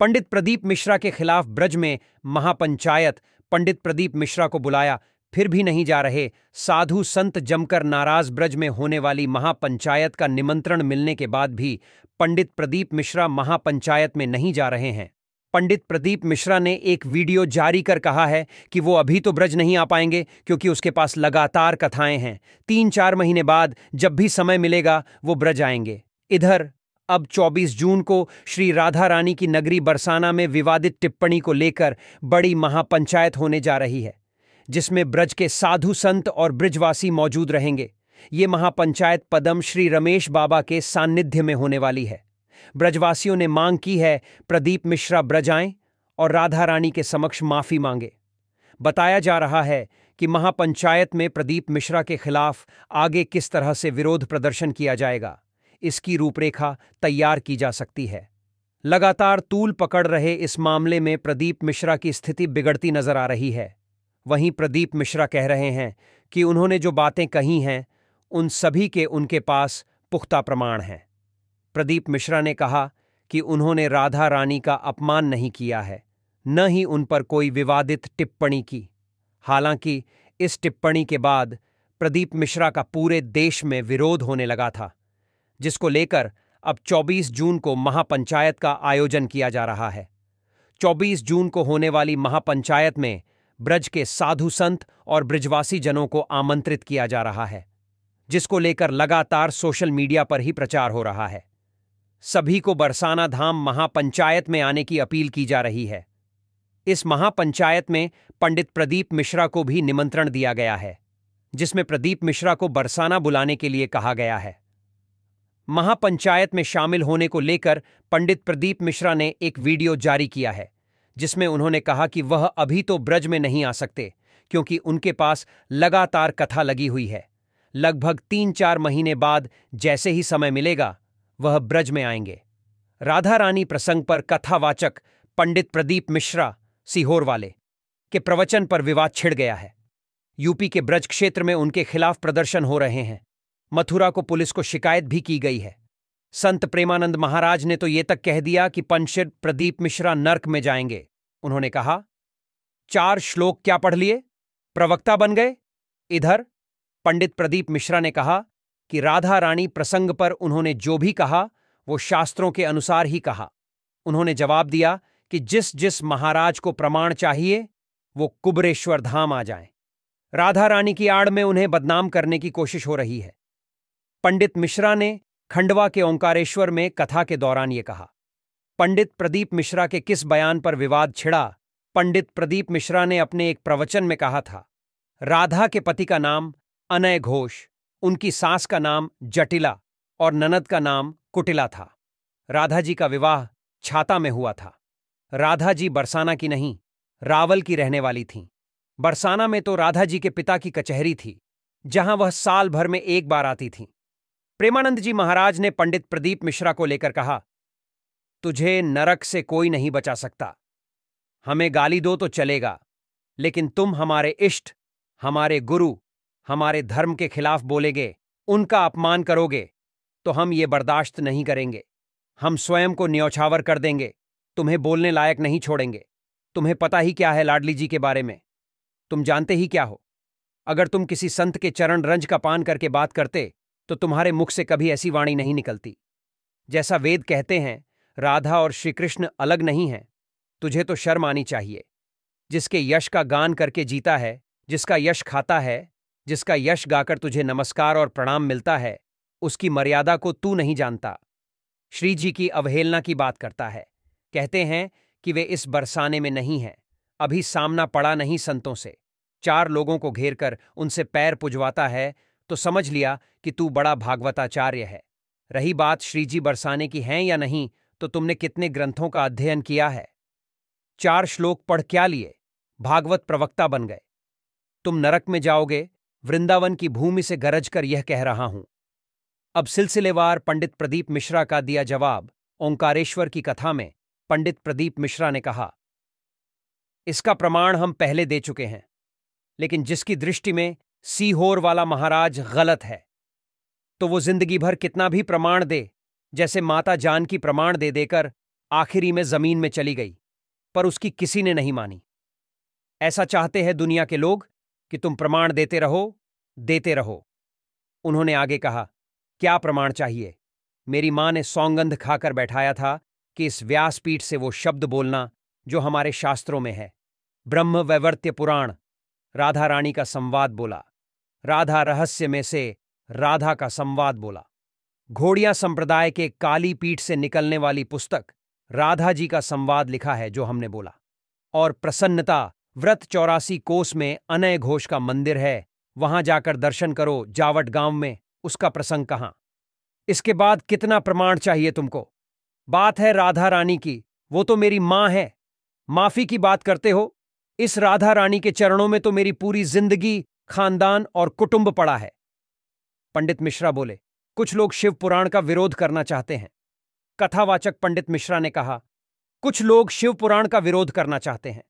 पंडित प्रदीप मिश्रा के खिलाफ ब्रज में महापंचायत पंडित प्रदीप मिश्रा को बुलाया फिर भी नहीं जा रहे साधु संत जमकर नाराज ब्रज में होने वाली महापंचायत का निमंत्रण मिलने के बाद भी पंडित प्रदीप मिश्रा महापंचायत में नहीं जा रहे हैं पंडित प्रदीप मिश्रा ने एक वीडियो जारी कर कहा है कि वो अभी तो ब्रज नहीं आ पाएंगे क्योंकि उसके पास लगातार कथाएं हैं तीन चार महीने बाद जब भी समय मिलेगा वो ब्रज आएंगे इधर अब 24 जून को श्री राधा रानी की नगरी बरसाना में विवादित टिप्पणी को लेकर बड़ी महापंचायत होने जा रही है जिसमें ब्रज के साधु संत और ब्रजवासी मौजूद रहेंगे ये महापंचायत पदम श्री रमेश बाबा के सान्निध्य में होने वाली है ब्रजवासियों ने मांग की है प्रदीप मिश्रा ब्रज आए और राधा रानी के समक्ष माफी मांगे बताया जा रहा है कि महापंचायत में प्रदीप मिश्रा के खिलाफ आगे किस तरह से विरोध प्रदर्शन किया जाएगा इसकी रूपरेखा तैयार की जा सकती है लगातार तूल पकड़ रहे इस मामले में प्रदीप मिश्रा की स्थिति बिगड़ती नजर आ रही है वहीं प्रदीप मिश्रा कह रहे हैं कि उन्होंने जो बातें कही हैं उन सभी के उनके पास पुख्ता प्रमाण हैं प्रदीप मिश्रा ने कहा कि उन्होंने राधा रानी का अपमान नहीं किया है न ही उन पर कोई विवादित टिप्पणी की हालांकि इस टिप्पणी के बाद प्रदीप मिश्रा का पूरे देश में विरोध होने लगा था जिसको लेकर अब 24 जून को महापंचायत का आयोजन किया जा रहा है 24 जून को होने वाली महापंचायत में ब्रज के साधु संत और ब्रजवासी जनों को आमंत्रित किया जा रहा है जिसको लेकर लगातार सोशल मीडिया पर ही प्रचार हो रहा है सभी को बरसाना धाम महापंचायत में आने की अपील की जा रही है इस महापंचायत में पंडित प्रदीप मिश्रा को भी निमंत्रण दिया गया है जिसमें प्रदीप मिश्रा को बरसाना बुलाने के लिए कहा गया है महापंचायत में शामिल होने को लेकर पंडित प्रदीप मिश्रा ने एक वीडियो जारी किया है जिसमें उन्होंने कहा कि वह अभी तो ब्रज में नहीं आ सकते क्योंकि उनके पास लगातार कथा लगी हुई है लगभग तीन चार महीने बाद जैसे ही समय मिलेगा वह ब्रज में आएंगे राधा रानी प्रसंग पर कथावाचक पंडित प्रदीप मिश्रा सीहोर वाले के प्रवचन पर विवाद छिड़ गया है यूपी के ब्रज क्षेत्र में उनके खिलाफ प्रदर्शन हो रहे हैं मथुरा को पुलिस को शिकायत भी की गई है संत प्रेमानंद महाराज ने तो ये तक कह दिया कि पंशिर प्रदीप मिश्रा नर्क में जाएंगे उन्होंने कहा चार श्लोक क्या पढ़ लिए प्रवक्ता बन गए इधर पंडित प्रदीप मिश्रा ने कहा कि राधा रानी प्रसंग पर उन्होंने जो भी कहा वो शास्त्रों के अनुसार ही कहा उन्होंने जवाब दिया कि जिस जिस महाराज को प्रमाण चाहिए वो कुबरेश्वर धाम आ जाएं। राधा रानी की आड़ में उन्हें बदनाम करने की कोशिश हो रही है पंडित मिश्रा ने खंडवा के ओंकारेश्वर में कथा के दौरान ये कहा पंडित प्रदीप मिश्रा के किस बयान पर विवाद छिड़ा पंडित प्रदीप मिश्रा ने अपने एक प्रवचन में कहा था राधा के पति का नाम अनय घोष उनकी सास का नाम जटिला और ननद का नाम कुटिला था राधा जी का विवाह छाता में हुआ था राधा जी बरसाना की नहीं रावल की रहने वाली थीं बरसाना में तो राधा जी के पिता की कचहरी थी जहां वह साल भर में एक बार आती थीं प्रेमानंद जी महाराज ने पंडित प्रदीप मिश्रा को लेकर कहा तुझे नरक से कोई नहीं बचा सकता हमें गाली दो तो चलेगा लेकिन तुम हमारे इष्ट हमारे गुरु हमारे धर्म के खिलाफ बोलेगे उनका अपमान करोगे तो हम ये बर्दाश्त नहीं करेंगे हम स्वयं को न्यौछावर कर देंगे तुम्हें बोलने लायक नहीं छोड़ेंगे तुम्हें पता ही क्या है लाडली जी के बारे में तुम जानते ही क्या हो अगर तुम किसी संत के चरण रंज का पान करके बात करते तो तुम्हारे मुख से कभी ऐसी वाणी नहीं निकलती जैसा वेद कहते हैं राधा और श्री कृष्ण अलग नहीं हैं तुझे तो शर्म आनी चाहिए जिसके यश का गान करके जीता है जिसका यश खाता है जिसका यश गाकर तुझे नमस्कार और प्रणाम मिलता है उसकी मर्यादा को तू नहीं जानता श्री जी की अवहेलना की बात करता है कहते हैं कि वे इस बरसाने में नहीं हैं अभी सामना पड़ा नहीं संतों से चार लोगों को घेरकर उनसे पैर पुजवाता है तो समझ लिया कि तू बड़ा भागवताचार्य है रही बात श्रीजी बरसाने की है या नहीं तो तुमने कितने ग्रंथों का अध्ययन किया है चार श्लोक पढ़ क्या लिए भागवत प्रवक्ता बन गए तुम नरक में जाओगे वृंदावन की भूमि से गरज कर यह कह रहा हूं अब सिलसिलेवार पंडित प्रदीप मिश्रा का दिया जवाब ओंकारेश्वर की कथा में पंडित प्रदीप मिश्रा ने कहा इसका प्रमाण हम पहले दे चुके हैं लेकिन जिसकी दृष्टि में सीहोर वाला महाराज गलत है तो वो जिंदगी भर कितना भी प्रमाण दे जैसे माता जान की प्रमाण दे देकर आखिरी में जमीन में चली गई पर उसकी किसी ने नहीं मानी ऐसा चाहते हैं दुनिया के लोग कि तुम प्रमाण देते रहो देते रहो उन्होंने आगे कहा क्या प्रमाण चाहिए मेरी मां ने सौगंध खाकर बैठाया था कि इस व्यासपीठ से वो शब्द बोलना जो हमारे शास्त्रों में है ब्रह्म वैवर्त्य पुराण राधा रानी का संवाद बोला राधा रहस्य में से राधा का संवाद बोला घोड़िया संप्रदाय के काली पीठ से निकलने वाली पुस्तक राधा जी का संवाद लिखा है जो हमने बोला और प्रसन्नता व्रत चौरासी कोस में अनय घोष का मंदिर है वहां जाकर दर्शन करो जावट गांव में उसका प्रसंग कहाँ इसके बाद कितना प्रमाण चाहिए तुमको बात है राधा रानी की वो तो मेरी माँ है माफी की बात करते हो इस राधा रानी के चरणों में तो मेरी पूरी जिंदगी खानदान और कुटुंब पड़ा है पंडित मिश्रा बोले कुछ लोग शिव पुराण का विरोध करना चाहते हैं कथावाचक पंडित मिश्रा ने कहा कुछ लोग शिव पुराण का विरोध करना चाहते हैं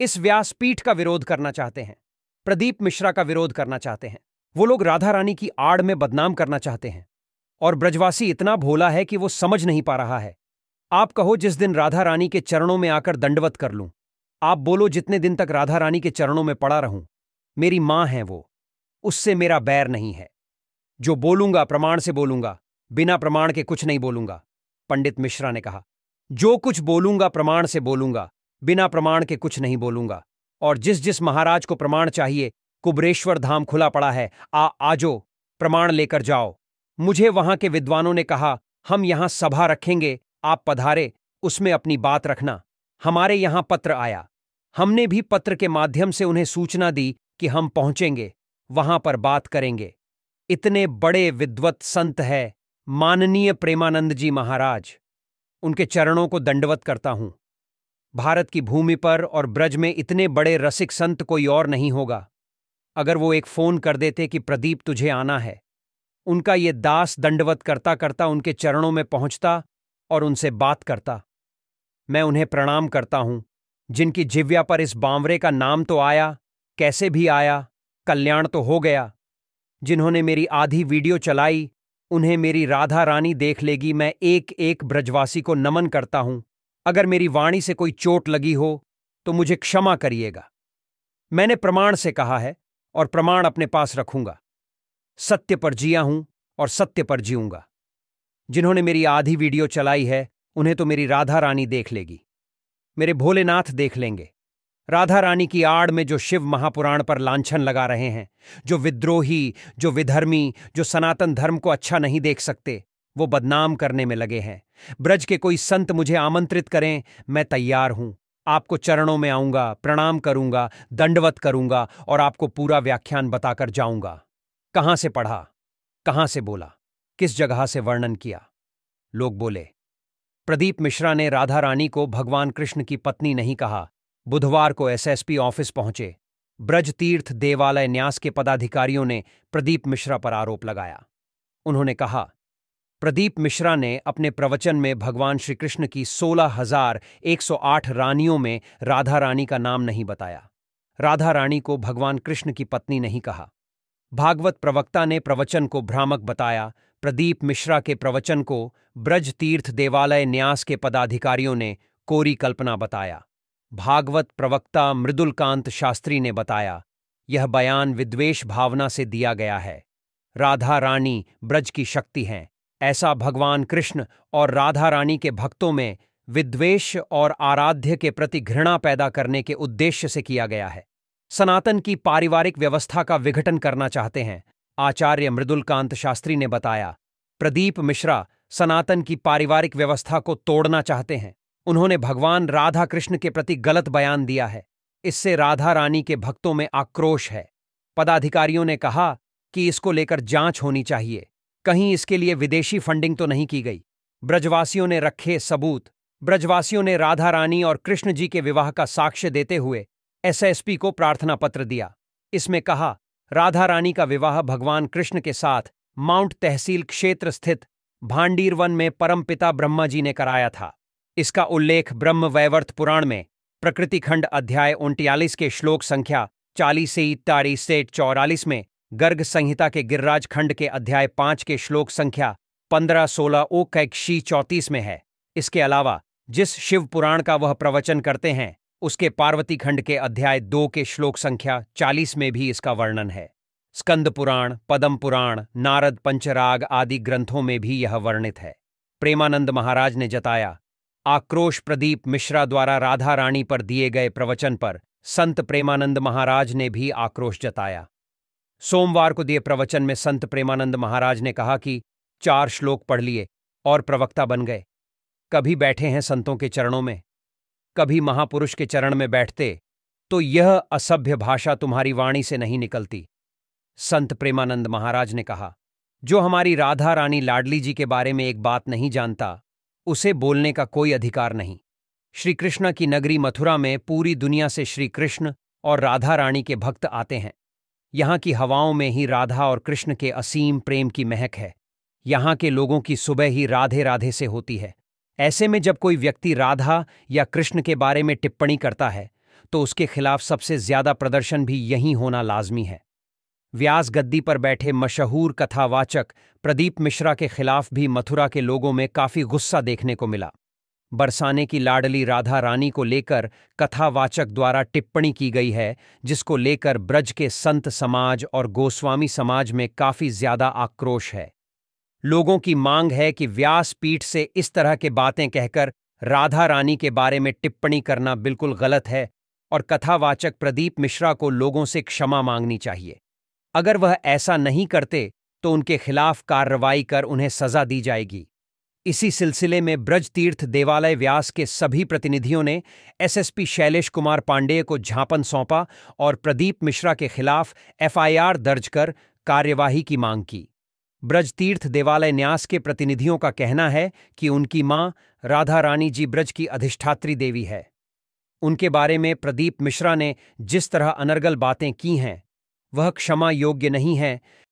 इस व्यासपीठ का विरोध करना चाहते हैं प्रदीप मिश्रा का विरोध करना चाहते हैं वो लोग राधा रानी की आड़ में बदनाम करना चाहते हैं और ब्रजवासी इतना भोला है कि वो समझ नहीं पा रहा है आप कहो जिस दिन राधा रानी के चरणों में आकर दंडवत कर लूं आप बोलो जितने दिन तक राधा रानी के चरणों में पड़ा रहूं मेरी मां है वो उससे मेरा बैर नहीं है जो बोलूंगा प्रमाण से बोलूंगा बिना प्रमाण के कुछ नहीं बोलूंगा पंडित मिश्रा ने कहा जो कुछ बोलूंगा प्रमाण से बोलूंगा बिना प्रमाण के कुछ नहीं बोलूंगा और जिस जिस महाराज को प्रमाण चाहिए कुबरेश्वर धाम खुला पड़ा है आ आजो प्रमाण लेकर जाओ मुझे वहां के विद्वानों ने कहा हम यहां सभा रखेंगे आप पधारे उसमें अपनी बात रखना हमारे यहां पत्र आया हमने भी पत्र के माध्यम से उन्हें सूचना दी कि हम पहुंचेंगे वहां पर बात करेंगे इतने बड़े विद्वत संत है माननीय प्रेमानंद जी महाराज उनके चरणों को दंडवत करता हूं भारत की भूमि पर और ब्रज में इतने बड़े रसिक संत कोई और नहीं होगा अगर वो एक फोन कर देते कि प्रदीप तुझे आना है उनका ये दास दंडवत करता करता उनके चरणों में पहुंचता और उनसे बात करता मैं उन्हें प्रणाम करता हूं जिनकी जिव्या पर इस बांवरे का नाम तो आया कैसे भी आया कल्याण तो हो गया जिन्होंने मेरी आधी वीडियो चलाई उन्हें मेरी राधा रानी देख लेगी मैं एक एक ब्रजवासी को नमन करता हूं अगर मेरी वाणी से कोई चोट लगी हो तो मुझे क्षमा करिएगा मैंने प्रमाण से कहा है और प्रमाण अपने पास रखूंगा सत्य पर जिया हूं और सत्य पर जीऊंगा जिन्होंने मेरी आधी वीडियो चलाई है उन्हें तो मेरी राधा रानी देख लेगी मेरे भोलेनाथ देख लेंगे राधा रानी की आड़ में जो शिव महापुराण पर लांछन लगा रहे हैं जो विद्रोही जो विधर्मी जो सनातन धर्म को अच्छा नहीं देख सकते वो बदनाम करने में लगे हैं ब्रज के कोई संत मुझे आमंत्रित करें मैं तैयार हूं आपको चरणों में आऊंगा प्रणाम करूंगा दंडवत करूंगा और आपको पूरा व्याख्यान बताकर जाऊंगा कहां से पढ़ा कहां से बोला किस जगह से वर्णन किया लोग बोले प्रदीप मिश्रा ने राधा रानी को भगवान कृष्ण की पत्नी नहीं कहा बुधवार को एसएसपी ऑफिस पहुंचे ब्रजतीर्थ देवालय न्यास के पदाधिकारियों ने प्रदीप मिश्रा पर आरोप लगाया उन्होंने कहा प्रदीप मिश्रा ने अपने प्रवचन में भगवान श्री कृष्ण की 16,108 रानियों में राधा रानी का नाम नहीं बताया राधा रानी को भगवान कृष्ण की पत्नी नहीं कहा भागवत प्रवक्ता ने प्रवचन को भ्रामक बताया प्रदीप मिश्रा के प्रवचन को ब्रज तीर्थ देवालय न्यास के पदाधिकारियों ने कोरी कल्पना बताया भागवत प्रवक्ता मृदुलकांत शास्त्री ने बताया यह बयान विद्वेश भावना से दिया गया है राधा रानी ब्रज की शक्ति हैं ऐसा भगवान कृष्ण और राधा रानी के भक्तों में विद्वेश और आराध्य के प्रति घृणा पैदा करने के उद्देश्य से किया गया है सनातन की पारिवारिक व्यवस्था का विघटन करना चाहते हैं आचार्य मृदुलकांत शास्त्री ने बताया प्रदीप मिश्रा सनातन की पारिवारिक व्यवस्था को तोड़ना चाहते हैं उन्होंने भगवान राधा कृष्ण के प्रति गलत बयान दिया है इससे राधा रानी के भक्तों में आक्रोश है पदाधिकारियों ने कहा कि इसको लेकर जांच होनी चाहिए कहीं इसके लिए विदेशी फंडिंग तो नहीं की गई ब्रजवासियों ने रखे सबूत ब्रजवासियों ने राधा रानी और कृष्ण जी के विवाह का साक्ष्य देते हुए एसएसपी को प्रार्थना पत्र दिया इसमें कहा राधा रानी का विवाह भगवान कृष्ण के साथ माउंट तहसील क्षेत्र स्थित भांडीरवन में परमपिता ब्रह्मा जी ने कराया था इसका उल्लेख ब्रह्म वैवर्त पुराण में प्रकृति खंड अध्याय उनतालीस के श्लोक संख्या चालीस से इकतालीस से चौरालीस में गर्ग संहिता के गिरराज खंड के अध्याय पांच के श्लोक संख्या पंद्रह सोलह ओ कैक्षी चौंतीस में है इसके अलावा जिस शिव पुराण का वह प्रवचन करते हैं उसके पार्वती खंड के अध्याय दो के श्लोक संख्या चालीस में भी इसका वर्णन है स्कंद पुराण पदम पुराण नारद पंचराग आदि ग्रंथों में भी यह वर्णित है प्रेमानंद महाराज ने जताया आक्रोश प्रदीप मिश्रा द्वारा राधा रानी पर दिए गए प्रवचन पर संत प्रेमानंद महाराज ने भी आक्रोश जताया सोमवार को दिए प्रवचन में संत प्रेमानंद महाराज ने कहा कि चार श्लोक पढ़ लिए और प्रवक्ता बन गए कभी बैठे हैं संतों के चरणों में कभी महापुरुष के चरण में बैठते तो यह असभ्य भाषा तुम्हारी वाणी से नहीं निकलती संत प्रेमानंद महाराज ने कहा जो हमारी राधा रानी लाडली जी के बारे में एक बात नहीं जानता उसे बोलने का कोई अधिकार नहीं श्री कृष्ण की नगरी मथुरा में पूरी दुनिया से श्री कृष्ण और राधा रानी के भक्त आते हैं यहाँ की हवाओं में ही राधा और कृष्ण के असीम प्रेम की महक है यहाँ के लोगों की सुबह ही राधे राधे से होती है ऐसे में जब कोई व्यक्ति राधा या कृष्ण के बारे में टिप्पणी करता है तो उसके खिलाफ सबसे ज्यादा प्रदर्शन भी यहीं होना लाजमी है व्यास गद्दी पर बैठे मशहूर कथावाचक प्रदीप मिश्रा के खिलाफ भी मथुरा के लोगों में काफी गुस्सा देखने को मिला बरसाने की लाडली राधा रानी को लेकर कथावाचक द्वारा टिप्पणी की गई है जिसको लेकर ब्रज के संत समाज और गोस्वामी समाज में काफी ज्यादा आक्रोश है लोगों की मांग है कि व्यासपीठ से इस तरह के बातें कहकर राधा रानी के बारे में टिप्पणी करना बिल्कुल गलत है और कथावाचक प्रदीप मिश्रा को लोगों से क्षमा मांगनी चाहिए अगर वह ऐसा नहीं करते तो उनके खिलाफ कार्रवाई कर उन्हें सजा दी जाएगी इसी सिलसिले में ब्रज तीर्थ देवालय व्यास के सभी प्रतिनिधियों ने एसएसपी शैलेश कुमार पांडेय को झांपन सौंपा और प्रदीप मिश्रा के खिलाफ एफआईआर दर्ज कर कार्यवाही की मांग की ब्रज तीर्थ देवालय न्यास के प्रतिनिधियों का कहना है कि उनकी मां राधा रानी जी ब्रज की अधिष्ठात्री देवी है उनके बारे में प्रदीप मिश्रा ने जिस तरह अनर्गल बातें की हैं वह क्षमा योग्य नहीं है